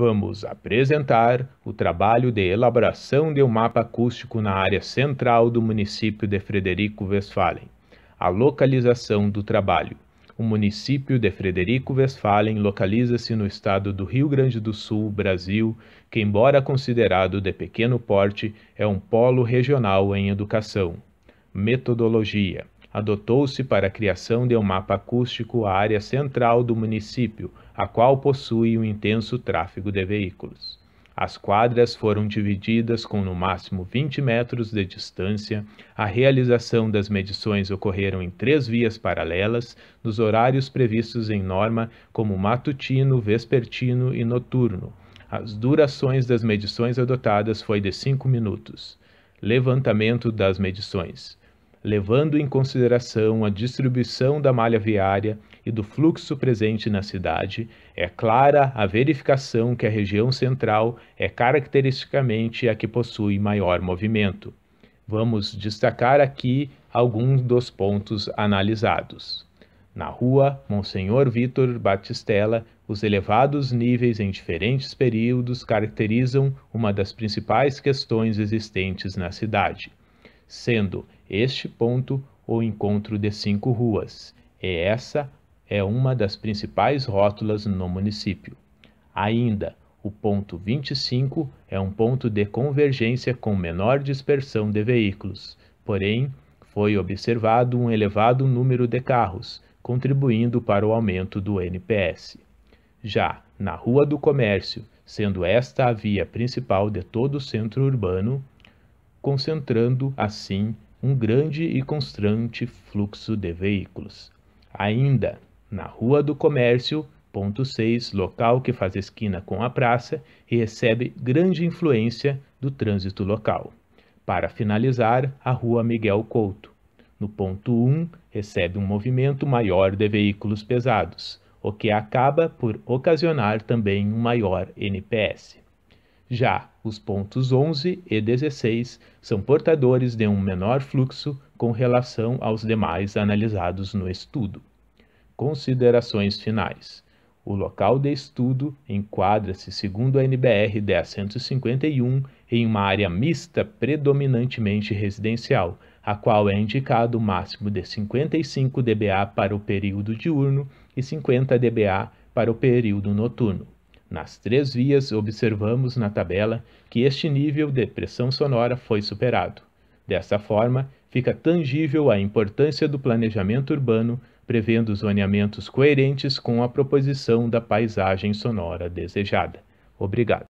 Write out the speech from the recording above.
vamos apresentar o trabalho de elaboração de um mapa acústico na área central do município de Frederico Westphalen. A localização do trabalho. O município de Frederico Westphalen localiza-se no estado do Rio Grande do Sul, Brasil, que, embora considerado de pequeno porte, é um polo regional em educação. Metodologia: adotou-se para a criação de um mapa acústico a área central do município, a qual possui um intenso tráfego de veículos. As quadras foram divididas com no máximo 20 metros de distância, a realização das medições ocorreram em três vias paralelas, nos horários previstos em norma, como matutino, vespertino e noturno. As durações das medições adotadas foi de 5 minutos. Levantamento das medições levando em consideração a distribuição da malha viária e do fluxo presente na cidade, é clara a verificação que a região central é caracteristicamente a que possui maior movimento. Vamos destacar aqui alguns dos pontos analisados. Na rua Monsenhor Vitor Batistella, os elevados níveis em diferentes períodos caracterizam uma das principais questões existentes na cidade, sendo este ponto, o encontro de cinco ruas, e essa é uma das principais rótulas no município. Ainda, o ponto 25 é um ponto de convergência com menor dispersão de veículos, porém, foi observado um elevado número de carros, contribuindo para o aumento do NPS. Já na Rua do Comércio, sendo esta a via principal de todo o centro urbano, concentrando assim um grande e constante fluxo de veículos. Ainda na Rua do Comércio, ponto 6, local que faz esquina com a praça e recebe grande influência do trânsito local. Para finalizar, a Rua Miguel Couto. No ponto 1, recebe um movimento maior de veículos pesados, o que acaba por ocasionar também um maior NPS. Já os pontos 11 e 16 são portadores de um menor fluxo com relação aos demais analisados no estudo. Considerações finais. O local de estudo enquadra-se, segundo a NBR 1051 em uma área mista predominantemente residencial, a qual é indicado o máximo de 55 dBA para o período diurno e 50 dBA para o período noturno. Nas três vias, observamos na tabela que este nível de pressão sonora foi superado. Dessa forma, fica tangível a importância do planejamento urbano, prevendo zoneamentos coerentes com a proposição da paisagem sonora desejada. Obrigado.